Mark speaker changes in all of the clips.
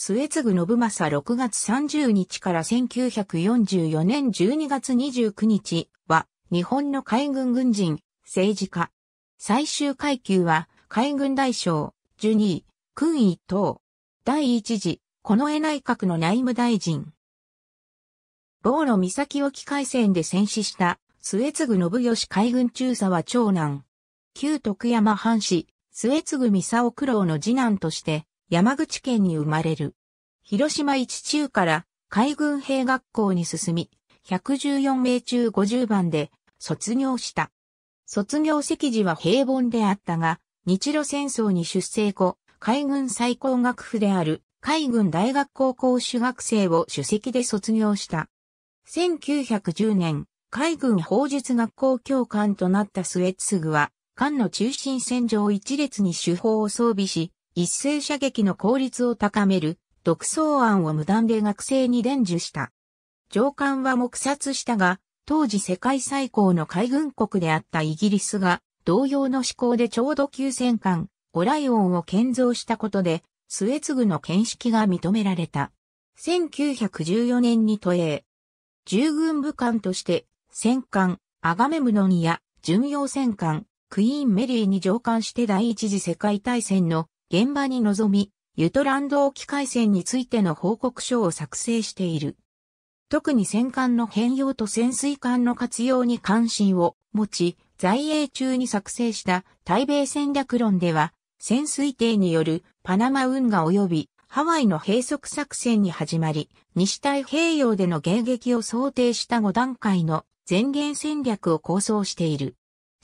Speaker 1: 末継信正6月30日から1944年12月29日は日本の海軍軍人、政治家。最終階級は海軍大将、ジュニー、君一等。第一次、近衛内閣の内務大臣。ボーロ岬沖海戦で戦死した末継信義海軍中佐は長男。旧徳山藩士、末継三沢九郎の次男として、山口県に生まれる。広島一中から海軍兵学校に進み、114名中50番で卒業した。卒業席次は平凡であったが、日露戦争に出生後、海軍最高学府である海軍大学高校主学生を主席で卒業した。1910年、海軍法術学校教官となったツグは、艦の中心線上一列に手法を装備し、一斉射撃の効率を高める独創案を無断で学生に伝授した。上官は黙殺したが、当時世界最高の海軍国であったイギリスが、同様の思考でちょうど9戦艦、オライオンを建造したことで、スエツグの見識が認められた。1914年に都営。従軍部艦として、戦艦、アガメムノンや巡洋戦艦、クイーンメリーに上官して第一次世界大戦の現場に臨み、ユトランド沖海戦についての報告書を作成している。特に戦艦の変容と潜水艦の活用に関心を持ち、在英中に作成した対米戦略論では、潜水艇によるパナマ運河及びハワイの閉塞作戦に始まり、西太平洋での迎撃を想定した5段階の前言戦略を構想している。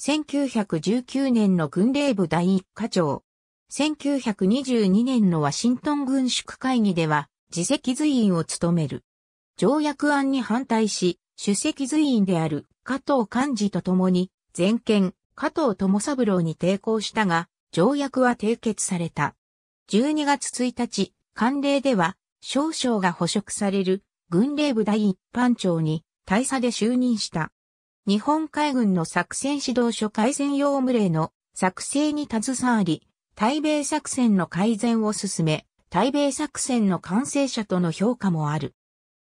Speaker 1: 1919年の軍令部第一課長、1922年のワシントン軍縮会議では、自責随員を務める。条約案に反対し、主席随員である加藤幹事と共に、全権加藤智三郎に抵抗したが、条約は締結された。12月1日、慣例では、少将が捕食される軍令部第一班長に大佐で就任した。日本海軍の作戦指導所改善用務令の作成に携わり、対米作戦の改善を進め、対米作戦の完成者との評価もある。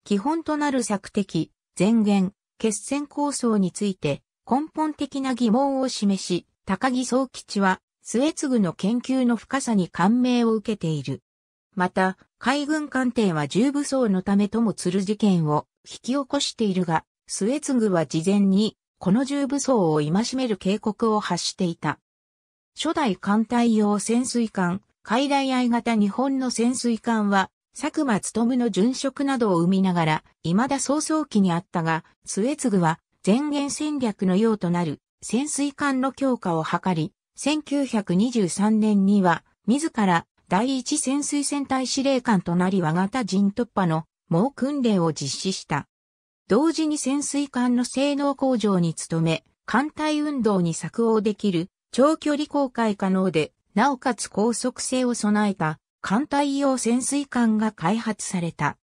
Speaker 1: 基本となる策的、前言、決戦構想について根本的な疑問を示し、高木総吉は末継の研究の深さに感銘を受けている。また、海軍艦艇は重武装のためとも鶴る事件を引き起こしているが、末継は事前にこの重武装を戒める警告を発していた。初代艦隊用潜水艦、海大愛型日本の潜水艦は、佐久間務の殉職などを生みながら、未だ早々期にあったが、末継は前言戦略のようとなる潜水艦の強化を図り、1923年には、自ら第一潜水戦隊司令官となり和型陣突破の猛訓練を実施した。同時に潜水艦の性能向上に努め、艦隊運動に作応できる長距離航海可能で、なおかつ高速性を備えた艦隊用潜水艦が開発された。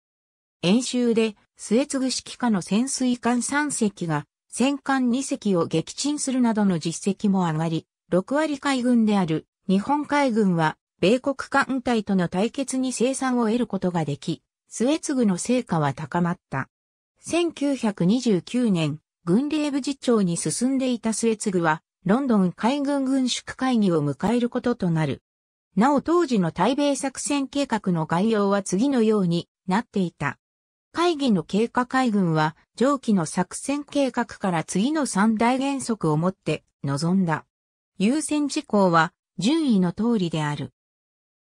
Speaker 1: 演習で、末継式下の潜水艦3隻が、戦艦2隻を撃沈するなどの実績も上がり、6割海軍である日本海軍は、米国艦隊との対決に生産を得ることができ、末継の成果は高まった。1929年、軍令部次長に進んでいた末継は、ロンドン海軍軍縮会議を迎えることとなる。なお当時の対米作戦計画の概要は次のようになっていた。会議の経過海軍は上記の作戦計画から次の三大原則をもって臨んだ。優先事項は順位の通りである。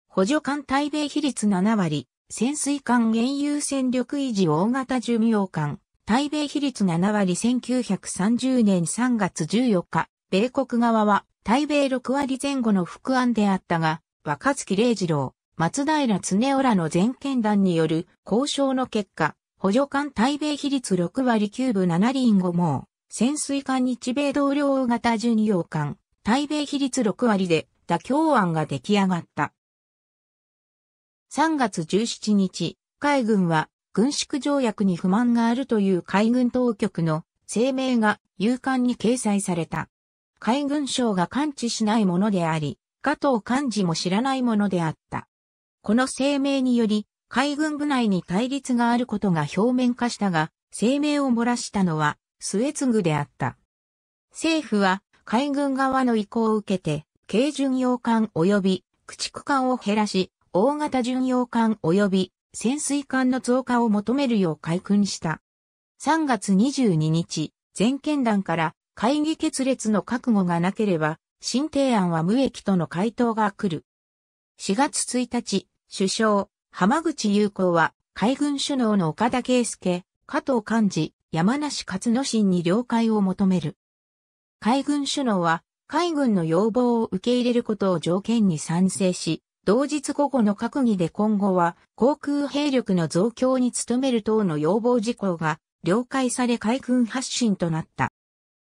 Speaker 1: 補助艦対米比率7割、潜水艦原油戦力維持大型寿命艦、対米比率7割1930年3月14日、米国側は対米6割前後の副案であったが、若月礼次郎、松平常夫らの全権団による交渉の結果、補助艦対米比率6割9分7輪5も、潜水艦日米同僚型巡洋艦、対米比率6割で妥協案が出来上がった。3月17日、海軍は軍縮条約に不満があるという海軍当局の声明が勇敢に掲載された。海軍省が感知しないものであり、加藤幹事も知らないものであった。この声明により、海軍部内に対立があることが表面化したが、声明を漏らしたのは、末継であった。政府は、海軍側の意向を受けて、軽巡洋艦及び駆逐艦を減らし、大型巡洋艦及び潜水艦の増加を求めるよう開訓した。3月22日、全県団から会議決裂の覚悟がなければ、新提案は無益との回答が来る。4月1日、首相、浜口優子は、海軍首脳の岡田圭介、加藤幹事、山梨勝野心に了解を求める。海軍首脳は、海軍の要望を受け入れることを条件に賛成し、同日午後の閣議で今後は航空兵力の増強に努める等の要望事項が了解され海軍発進となった。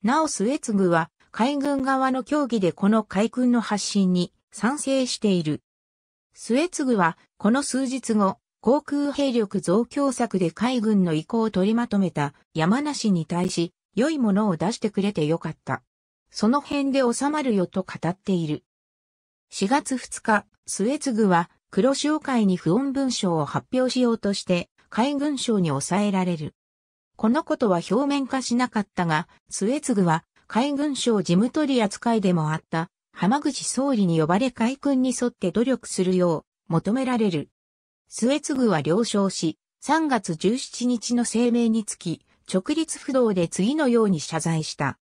Speaker 1: なお末次は海軍側の協議でこの海軍の発信に賛成している。末次はこの数日後、航空兵力増強策で海軍の意向を取りまとめた山梨に対し、良いものを出してくれてよかった。その辺で収まるよと語っている。4月2日、末次は黒潮会に不穏文書を発表しようとして海軍省に抑えられる。このことは表面化しなかったが、末次は海軍省事務取り扱いでもあった浜口総理に呼ばれ海軍に沿って努力するよう求められる。末次は了承し、3月17日の声明につき、直立不動で次のように謝罪した。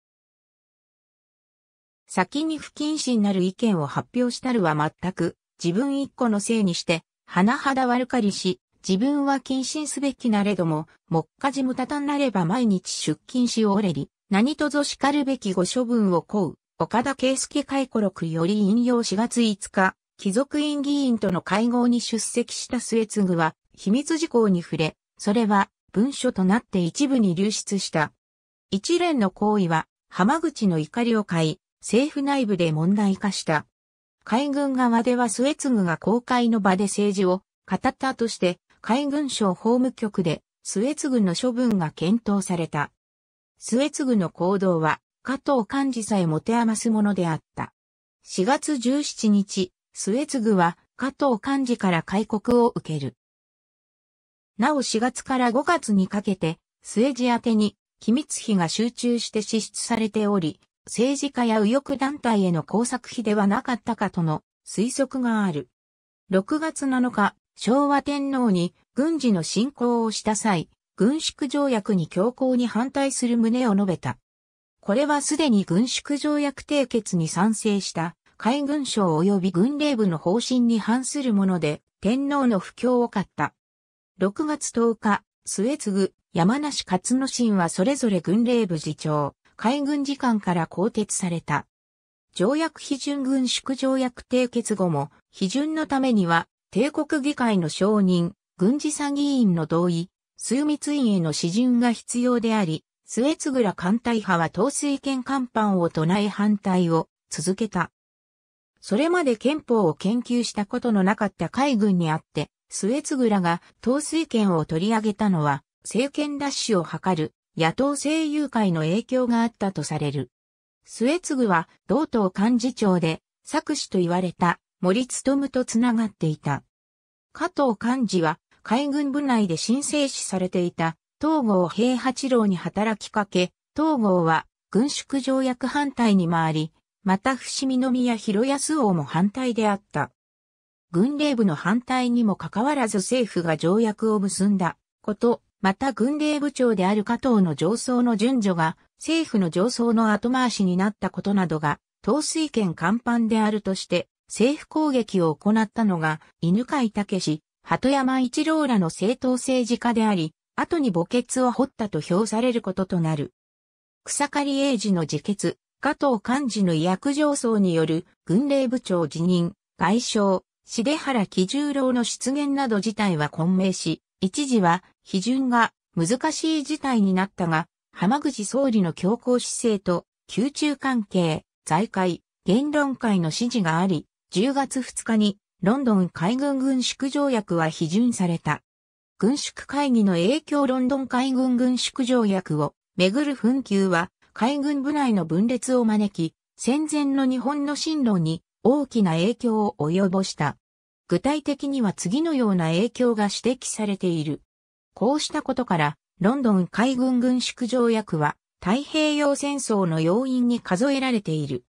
Speaker 1: 先に不謹慎なる意見を発表したるは全く自分一個のせいにして、甚だ悪かりし、自分は謹慎すべきなれども、目下事むたたんなれば毎日出勤しおれり、何とぞ叱るべきご処分を請う。岡田圭介回顧録より引用4月5日、貴族院議員との会合に出席した末継は、秘密事項に触れ、それは文書となって一部に流出した。一連の行為は、浜口の怒りを買い、政府内部で問題化した。海軍側では末継が公開の場で政治を語ったとして、海軍省法務局で、スエツ軍の処分が検討された。スエツ軍の行動は、加藤幹事さえ持て余すものであった。4月17日、スエツ軍は加藤幹事から開国を受ける。なお4月から5月にかけて、末次宛に、機密費が集中して支出されており、政治家や右翼団体への工作費ではなかったかとの推測がある。6月7日、昭和天皇に軍事の侵攻をした際、軍縮条約に強硬に反対する旨を述べた。これはすでに軍縮条約締結に賛成した海軍省及び軍令部の方針に反するもので、天皇の不況を買った。6月10日、末継、山梨勝之進はそれぞれ軍令部次長、海軍次官から更迭された。条約批准軍縮条約締結後も、批准のためには帝国議会の承認、軍事参議院の同意、枢密院への指順が必要であり、末倉艦隊派は統帥権艦版を唱え反対を続けた。それまで憲法を研究したことのなかった海軍にあって、末倉が統帥権を取り上げたのは、政権奪取を図る野党政友会の影響があったとされる。末次は同党幹事長で、作詞と言われた森務とつながっていた。加藤幹事は海軍部内で申請しされていた東郷平八郎に働きかけ、東郷は軍縮条約反対に回り、また伏見宮広安王も反対であった。軍令部の反対にもかかわらず政府が条約を結んだこと、また軍令部長である加藤の上層の順序が政府の上層の後回しになったことなどが、統帥権官版であるとして、政府攻撃を行ったのが犬飼武、鳩山一郎らの政党政治家であり、後に墓穴を掘ったと評されることとなる。草刈英二の自決、加藤幹事の医薬上層による軍令部長辞任、外相、重原喜十郎の出現など事態は混迷し、一時は批准が難しい事態になったが、浜口総理の強硬姿勢と、宮中関係、財界、言論界の支持があり、10月2日にロンドン海軍軍縮条約は批准された。軍縮会議の影響ロンドン海軍軍縮条約をめぐる紛糾は海軍部内の分裂を招き、戦前の日本の進路に大きな影響を及ぼした。具体的には次のような影響が指摘されている。こうしたことから、ロンドン海軍軍縮条約は太平洋戦争の要因に数えられている。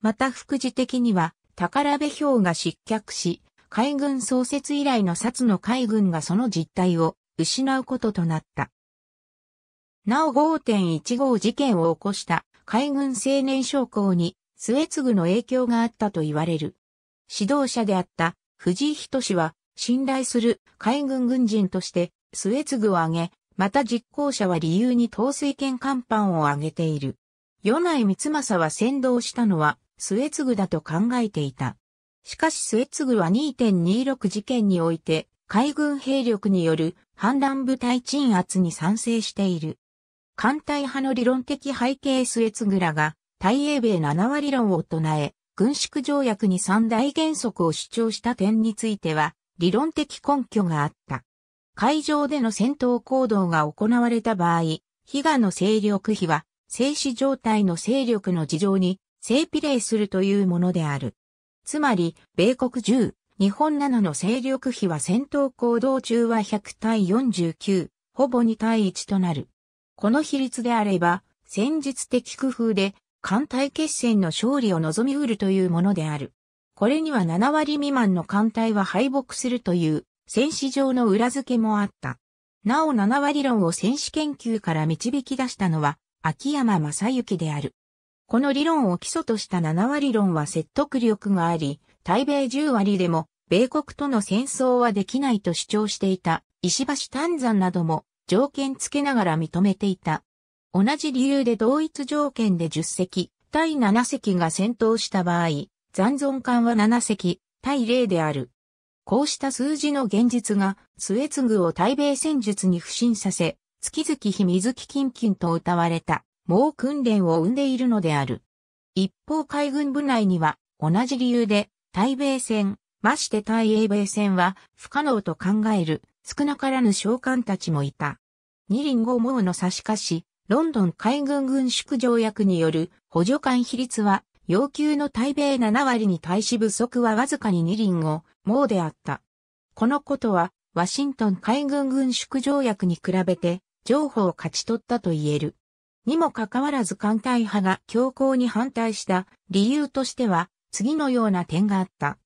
Speaker 1: また副次的には宝部兵が失脚し、海軍創設以来の薩の海軍がその実態を失うこととなった。なお5.15事件を起こした海軍青年将校に末継の影響があったと言われる。指導者であった藤井人氏は信頼する海軍軍人として末継を挙げ、また実行者は理由に統帥権甲板を挙げている。米内光政は先導したのは末継ぐだと考えていた。しかし末継ぐは2.26事件において、海軍兵力による反乱部隊鎮圧に賛成している。艦隊派の理論的背景末継ぐらが、大英米7割論を唱え、軍縮条約に三大原則を主張した点については、理論的根拠があった。海上での戦闘行動が行われた場合、被害の勢力比は、静止状態の勢力の事情に正比例するというものである。つまり、米国10、日本7の勢力比は戦闘行動中は100対49、ほぼ2対1となる。この比率であれば、戦術的工夫で、艦隊決戦の勝利を望みうるというものである。これには7割未満の艦隊は敗北するという、戦史上の裏付けもあった。なお7割論を戦史研究から導き出したのは、秋山正幸である。この理論を基礎とした7割論は説得力があり、対米10割でも、米国との戦争はできないと主張していた、石橋丹山なども条件付けながら認めていた。同じ理由で同一条件で10隻、対7隻が戦闘した場合、残存艦は7隻、対0である。こうした数字の現実が、スエツグを対米戦術に不信させ、月々日水基金金と謳われた。猛訓練を生んでいるのである。一方海軍部内には同じ理由で対米戦、まして対英米戦は不可能と考える少なからぬ将官たちもいた。二輪五毛の差し貸し、ロンドン海軍軍縮条約による補助艦比率は要求の対米7割に対し不足はわずかに二輪をもうであった。このことは、ワシントン海軍軍縮条約に比べて、譲歩を勝ち取ったと言える。にもかかわらず艦隊派が強硬に反対した理由としては次のような点があった。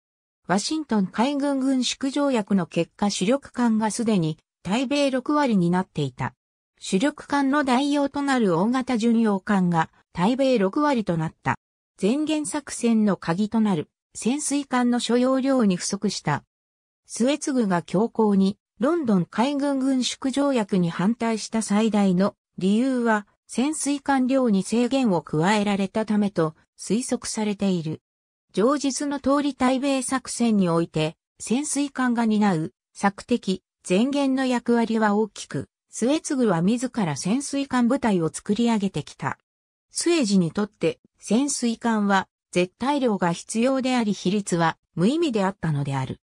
Speaker 1: ワシントン海軍軍縮条約の結果主力艦がすでに対米6割になっていた。主力艦の代用となる大型巡洋艦が対米6割となった。前言作戦の鍵となる潜水艦の所要量に不足した。スエツグが強硬にロンドン海軍軍縮条約に反対した最大の理由は潜水艦量に制限を加えられたためと推測されている。上述の通り対米作戦において、潜水艦が担う策敵、前言の役割は大きく、スエツグは自ら潜水艦部隊を作り上げてきた。スエジにとって潜水艦は絶対量が必要であり比率は無意味であったのである。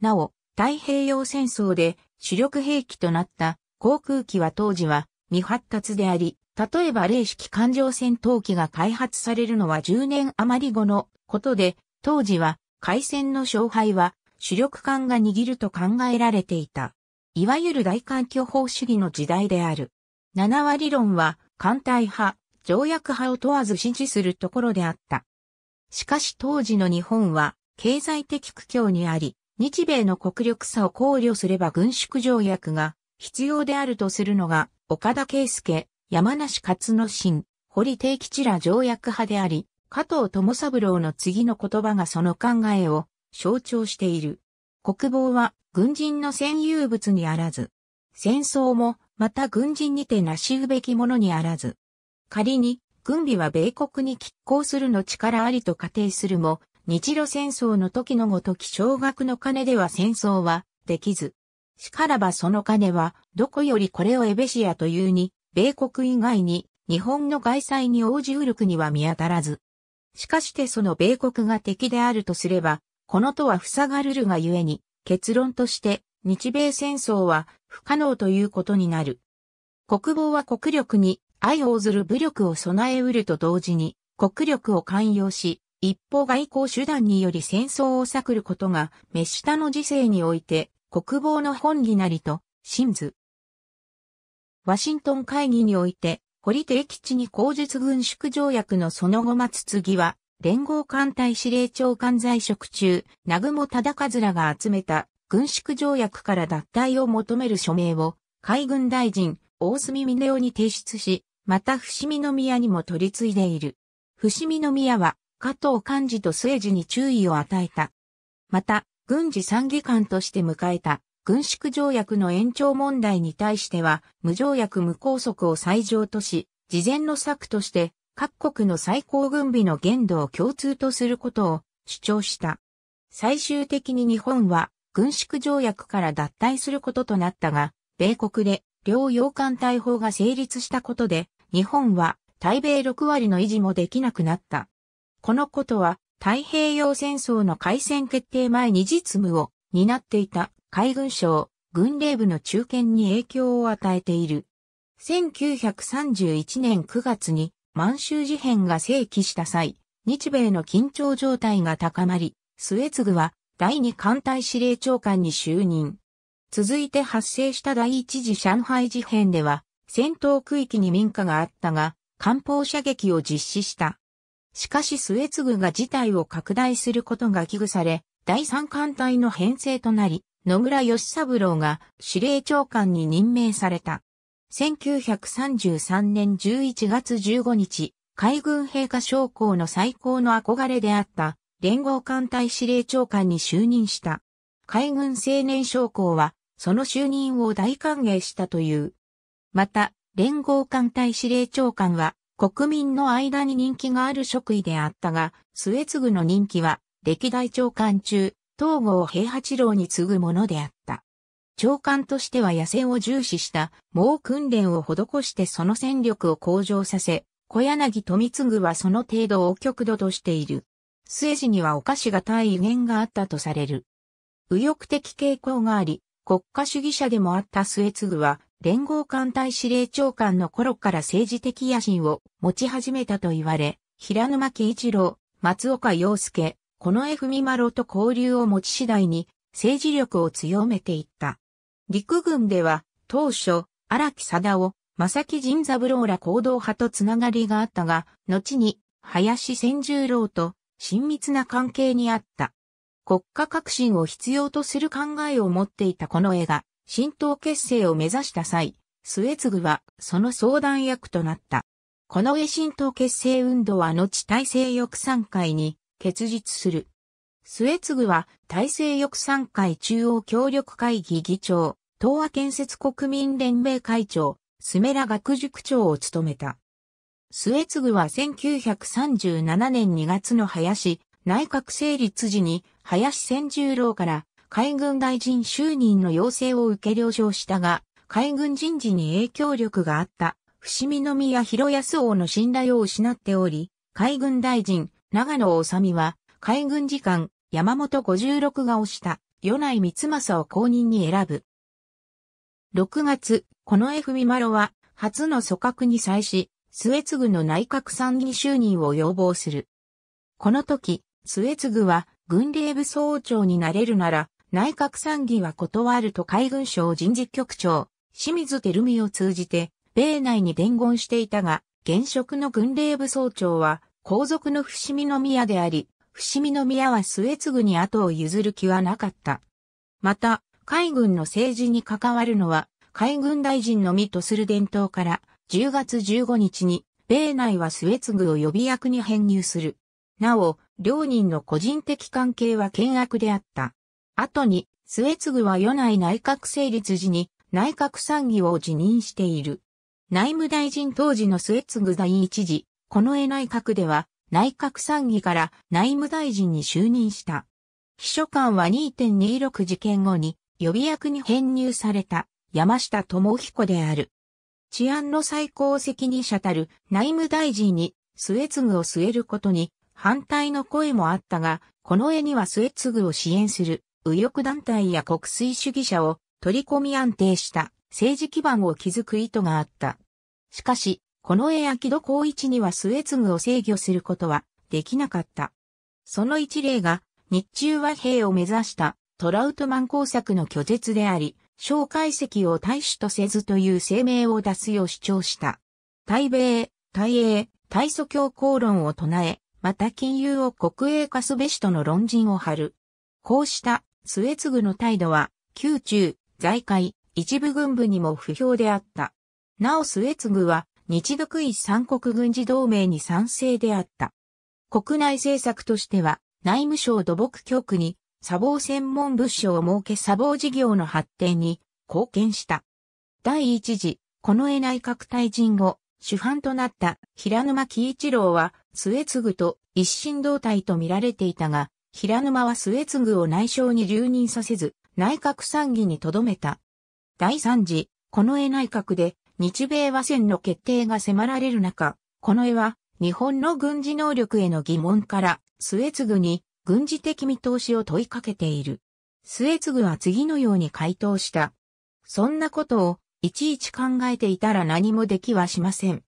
Speaker 1: なお、太平洋戦争で主力兵器となった航空機は当時は未発達であり、例えば零式環状戦闘機が開発されるのは10年余り後のことで、当時は海戦の勝敗は主力艦が握ると考えられていた。いわゆる大艦巨砲主義の時代である。7割論は艦隊派、条約派を問わず支持するところであった。しかし当時の日本は経済的苦境にあり、日米の国力差を考慮すれば軍縮条約が必要であるとするのが岡田圭介、山梨勝之進、堀定吉ら条約派であり、加藤友三郎の次の言葉がその考えを象徴している。国防は軍人の占有物にあらず。戦争もまた軍人にてなしうべきものにあらず。仮に軍備は米国に拮抗するの力ありと仮定するも、日露戦争の時のごとき少額の金では戦争はできず。しからばその金はどこよりこれをエベシアというに米国以外に日本の外債に応じうる国は見当たらず。しかしてその米国が敵であるとすれば、このとは塞がるるがゆえに、結論として日米戦争は不可能ということになる。国防は国力に相応ずる武力を備えうると同時に、国力を寛容し、一方外交手段により戦争を避くることが、目下の時世において、国防の本義なりと、真図。ワシントン会議において、堀悌吉に口実軍縮条約のその後松次は、連合艦隊司令長官在職中、南雲忠和らが集めた軍縮条約から脱退を求める署名を、海軍大臣、大隅峰夫に提出し、また伏見宮にも取り継いでいる。伏見宮は、加藤幹事と末治に注意を与えた。また、軍事参議官として迎えた軍縮条約の延長問題に対しては、無条約無拘束を最上とし、事前の策として、各国の最高軍備の限度を共通とすることを主張した。最終的に日本は、軍縮条約から脱退することとなったが、米国で、両洋艦隊法が成立したことで、日本は、対米6割の維持もできなくなった。このことは、太平洋戦争の開戦決定前に実務を担っていた海軍省、軍令部の中堅に影響を与えている。1931年9月に満州事変が正規した際、日米の緊張状態が高まり、末継は第二艦隊司令長官に就任。続いて発生した第一次上海事変では、戦闘区域に民家があったが、艦砲射撃を実施した。しかし末継が事態を拡大することが危惧され、第三艦隊の編成となり、野村義三郎が司令長官に任命された。1933年11月15日、海軍陛下将校の最高の憧れであった連合艦隊司令長官に就任した。海軍青年将校はその就任を大歓迎したという。また、連合艦隊司令長官は国民の間に人気がある職位であったが、末継ぐの人気は歴代長官中東郷平八郎に次ぐものであった。長官としては野戦を重視した猛訓練を施してその戦力を向上させ、小柳富次はその程度を極度としている。末市にはお菓子が大威厳があったとされる。右翼的傾向があり、国家主義者でもあった末次は、連合艦隊司令長官の頃から政治的野心を持ち始めたと言われ、平沼慶一郎、松岡洋介、この F・ ミマロと交流を持ち次第に政治力を強めていった。陸軍では当初、荒木貞夫、正木仁三郎ら行動派とつながりがあったが、後に林千十郎と親密な関係にあった。国家革新を必要とする考えを持っていたこの絵が、新党結成を目指した際、末次はその相談役となった。この絵新党結成運動は後大政翼3回に結実する。末次は、大政翼賛会中央協力会議議長、東亜建設国民連盟会長、スメラ学塾長を務めた。末次は1937年2月の林内閣成立時に林千十郎から海軍大臣就任の要請を受け了承したが、海軍人事に影響力があった伏見宮広安王の信頼を失っており、海軍大臣、長野治美は、海軍次官、山本56が推した、与内光政を公認に選ぶ。6月、この F マロは、初の組閣に際し、末継の内閣参議就任を要望する。この時、末継は、軍令部総長になれるなら、内閣参議は断ると海軍省人事局長、清水照美を通じて、米内に伝言していたが、現職の軍令部総長は、皇族の伏見宮であり、伏見宮は末継ぐに後を譲る気はなかった。また、海軍の政治に関わるのは、海軍大臣のみとする伝統から、10月15日に、米内は末継ぐを予備役に編入する。なお、両人の個人的関係は険悪であった。後に、末継は与内内閣成立時に内閣参議を辞任している。内務大臣当時の末継第一次近衛内閣では、内閣参議から内務大臣に就任した。秘書官は2.26事件後に予備役に編入された山下智彦である。治安の最高責任者たる内務大臣に末継を据えることに反対の声もあったが、この絵には末継を支援する右翼団体や国粋主義者を取り込み安定した政治基盤を築く意図があった。しかし、この絵木戸光一には末継を制御することはできなかった。その一例が日中和平を目指したトラウトマン工作の拒絶であり、蒋介石を大使とせずという声明を出すよう主張した。対米、対英、対ソ教公論を唱え、また金融を国営化すべしとの論陣を張る。こうした末継の態度は、宮中、財界、一部軍部にも不評であった。なお末継は、日独一三国軍事同盟に賛成であった。国内政策としては、内務省土木局に、砂防専門物資を設け砂防事業の発展に貢献した。第一次、近衛内閣退陣後、主犯となった平沼喜一郎は末継と一心同体と見られていたが、平沼は末継を内相に留任させず、内閣参議に留めた。第三次、近衛内閣で日米和戦の決定が迫られる中、この絵は日本の軍事能力への疑問から末次に軍事的見通しを問いかけている。末次は次のように回答した。そんなことをいちいち考えていたら何もできはしません。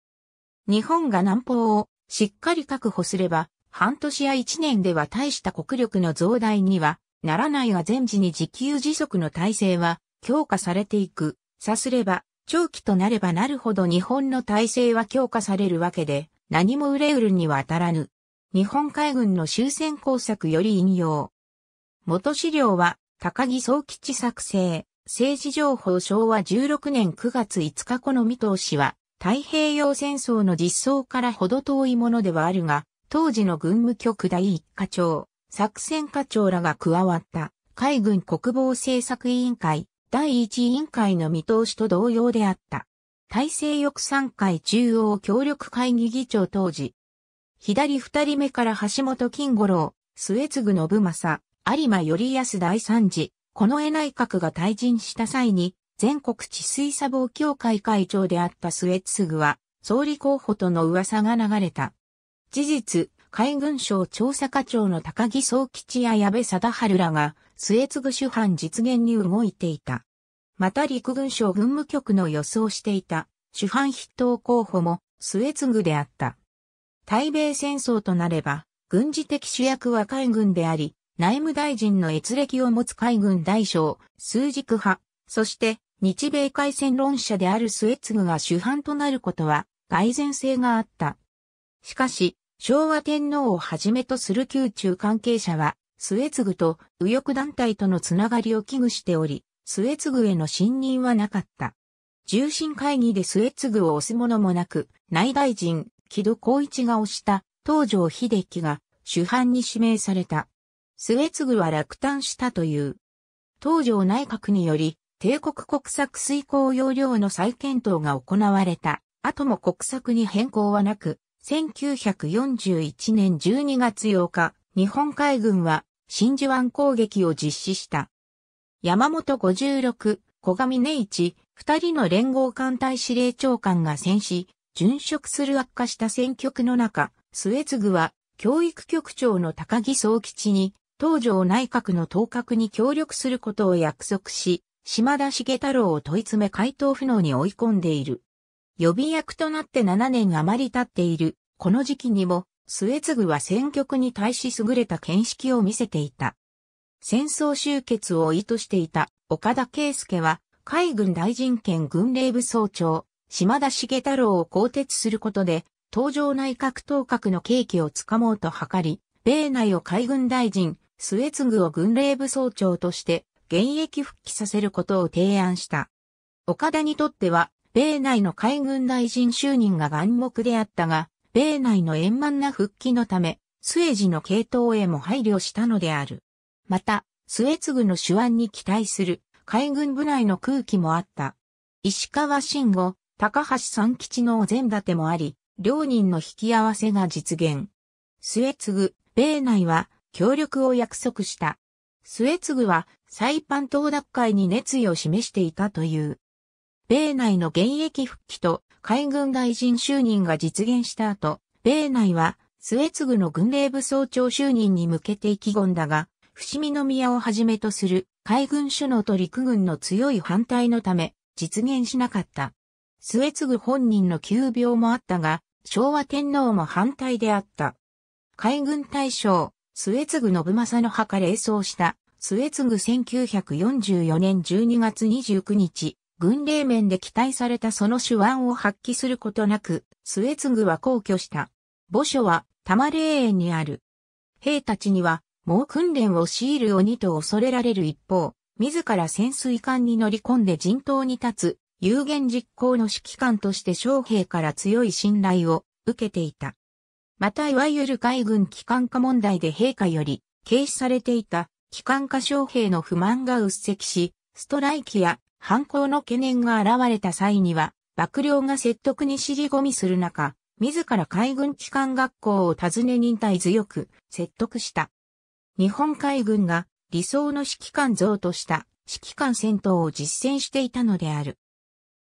Speaker 1: 日本が南方をしっかり確保すれば、半年や一年では大した国力の増大にはならないが全時に自給自足の体制は強化されていく。さすれば長期となればなるほど日本の体制は強化されるわけで、何も売れうるには当たらぬ。日本海軍の終戦工作より引用。元資料は、高木総吉作成、政治情報昭和16年9月5日この見通しは、太平洋戦争の実相からほど遠いものではあるが、当時の軍務局第一課長、作戦課長らが加わった、海軍国防政策委員会、第一委員会の見通しと同様であった。大西翼参会中央協力会議議長当時。左二人目から橋本金五郎、末継信正、有馬頼康第三次、この江内閣が退陣した際に、全国治水砂防協会会長であった末継は、総理候補との噂が流れた。事実、海軍省調査課長の高木総吉や矢部貞治らが、末継主犯実現に動いていた。また陸軍省軍務局の予想していた主犯筆頭候補も末継であった。対米戦争となれば、軍事的主役は海軍であり、内務大臣の閲歴を持つ海軍大将、数軸派、そして日米海戦論者である末継が主犯となることは、外然性があった。しかし、昭和天皇をはじめとする宮中関係者は、末継と右翼団体とのつながりを危惧しており、末継への信任はなかった。重心会議で末継を押すものもなく、内大臣、木戸光一が押した東条秀樹が主犯に指名された。末継は落胆したという。東条内閣により、帝国国策遂行要領の再検討が行われた。後も国策に変更はなく、1941年12月8日、日本海軍は真珠湾攻撃を実施した。山本56、小上根一、二人の連合艦隊司令長官が戦死、殉職する悪化した戦局の中、末継は教育局長の高木総吉に、東条内閣の当閣に協力することを約束し、島田茂太郎を問い詰め回答不能に追い込んでいる。予備役となって7年余り経っている、この時期にも、末継は戦局に対し優れた見識を見せていた。戦争終結を意図していた岡田圭介は海軍大臣兼軍令部総長、島田重太郎を更迭することで、東条内閣当閣の契機をつかもうと図り、米内を海軍大臣、末継を軍令部総長として現役復帰させることを提案した。岡田にとっては、米内の海軍大臣就任が眼目であったが、米内の円満な復帰のため、スエジの系統へも配慮したのである。また、スエツグの手腕に期待する海軍部内の空気もあった。石川慎吾、高橋三吉のお膳立てもあり、両人の引き合わせが実現。末次、米内は協力を約束した。末次はサイパン東奪会に熱意を示していたという。米内の現役復帰と海軍大臣就任が実現した後、米内は、末継の軍令部総長就任に向けて意気込んだが、伏見宮をはじめとする海軍首脳と陸軍の強い反対のため、実現しなかった。末継本人の急病もあったが、昭和天皇も反対であった。海軍大将、末継信正の墓霊葬した、末継1944年12月29日、軍令面で期待されたその手腕を発揮することなく、末継は皇居した。墓所は多摩霊園にある。兵たちには、もう訓練を強いる鬼と恐れられる一方、自ら潜水艦に乗り込んで陣頭に立つ、有言実行の指揮官として将兵から強い信頼を受けていた。またいわゆる海軍機関化問題で陛下より軽視されていた機関化将兵の不満が鬱積し、ストライキや犯行の懸念が現れた際には、幕僚が説得に尻込みする中、自ら海軍機関学校を訪ね忍耐強く説得した。日本海軍が理想の指揮官像とした指揮官戦闘を実践していたのである。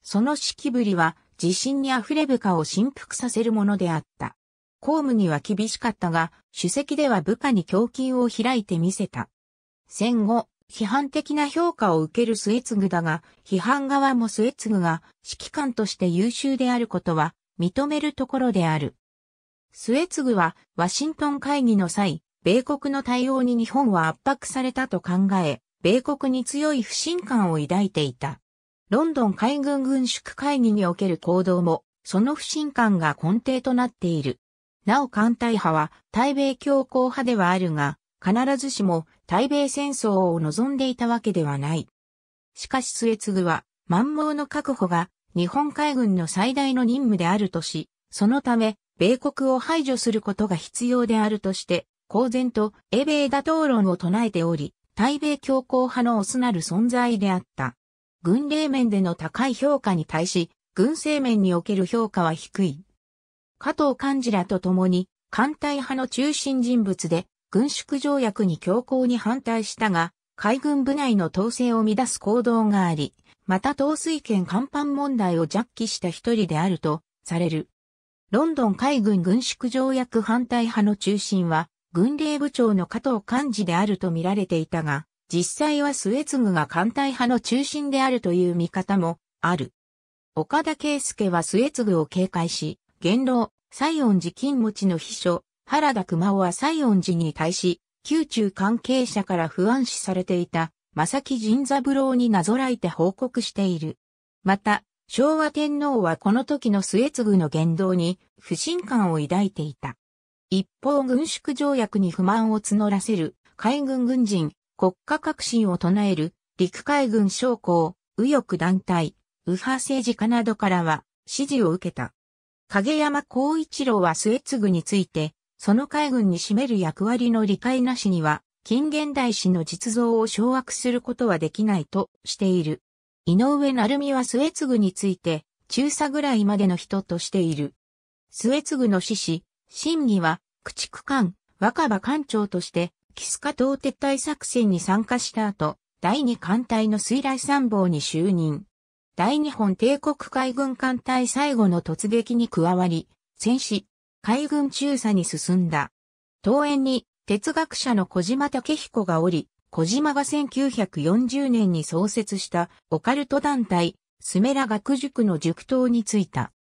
Speaker 1: その指揮ぶりは自信に溢れ部下を振幅させるものであった。公務には厳しかったが、主席では部下に胸筋を開いてみせた。戦後、批判的な評価を受ける末継だが、批判側も末継が指揮官として優秀であることは認めるところである。末継はワシントン会議の際、米国の対応に日本は圧迫されたと考え、米国に強い不信感を抱いていた。ロンドン海軍軍縮会議における行動も、その不信感が根底となっている。なお艦隊派は対米強硬派ではあるが、必ずしも対米戦争を望んでいたわけではない。しかし末継は、満蒙の確保が日本海軍の最大の任務であるとし、そのため、米国を排除することが必要であるとして、公然と英米打倒論を唱えており、対米強硬派のオスなる存在であった。軍令面での高い評価に対し、軍政面における評価は低い。加藤幹事らと共に、艦隊派の中心人物で、軍縮条約に強硬に反対したが、海軍部内の統制を乱す行動があり、また統帥権甲板問題を弱気した一人であるとされる。ロンドン海軍軍縮条約反対派の中心は、軍令部長の加藤幹事であると見られていたが、実際はスエツグが艦隊派の中心であるという見方もある。岡田圭介はスエツグを警戒し、元老、西園寺金持ちの秘書、原田熊雄は西園寺に対し、宮中関係者から不安視されていた、正木仁三郎になぞらえて報告している。また、昭和天皇はこの時の末継の言動に不信感を抱いていた。一方軍縮条約に不満を募らせる海軍軍人、国家革新を唱える陸海軍将校、右翼団体、右派政治家などからは支持を受けた。影山光一郎は末継についてその海軍に占める役割の理解なしには、近現代史の実像を掌握することはできないとしている。井上成美は末継について、中佐ぐらいまでの人としている。末継の死死、審議は、駆逐艦、若葉艦長として、キスカ島撤退作戦に参加した後、第二艦隊の水雷参謀に就任。第日本帝国海軍艦隊最後の突撃に加わり、戦死、海軍中佐に進んだ。当園に哲学者の小島武彦がおり、小島が1940年に創設したオカルト団体、スメラ学塾の塾頭に就いた。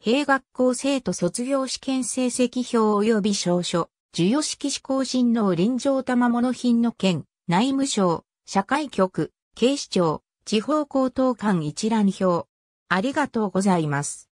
Speaker 1: 兵学校生徒卒業試験成績表及び証書、授与式志向進能臨場賜物品の件、内務省、社会局、警視庁、地方高等官一覧表。ありがとうございます。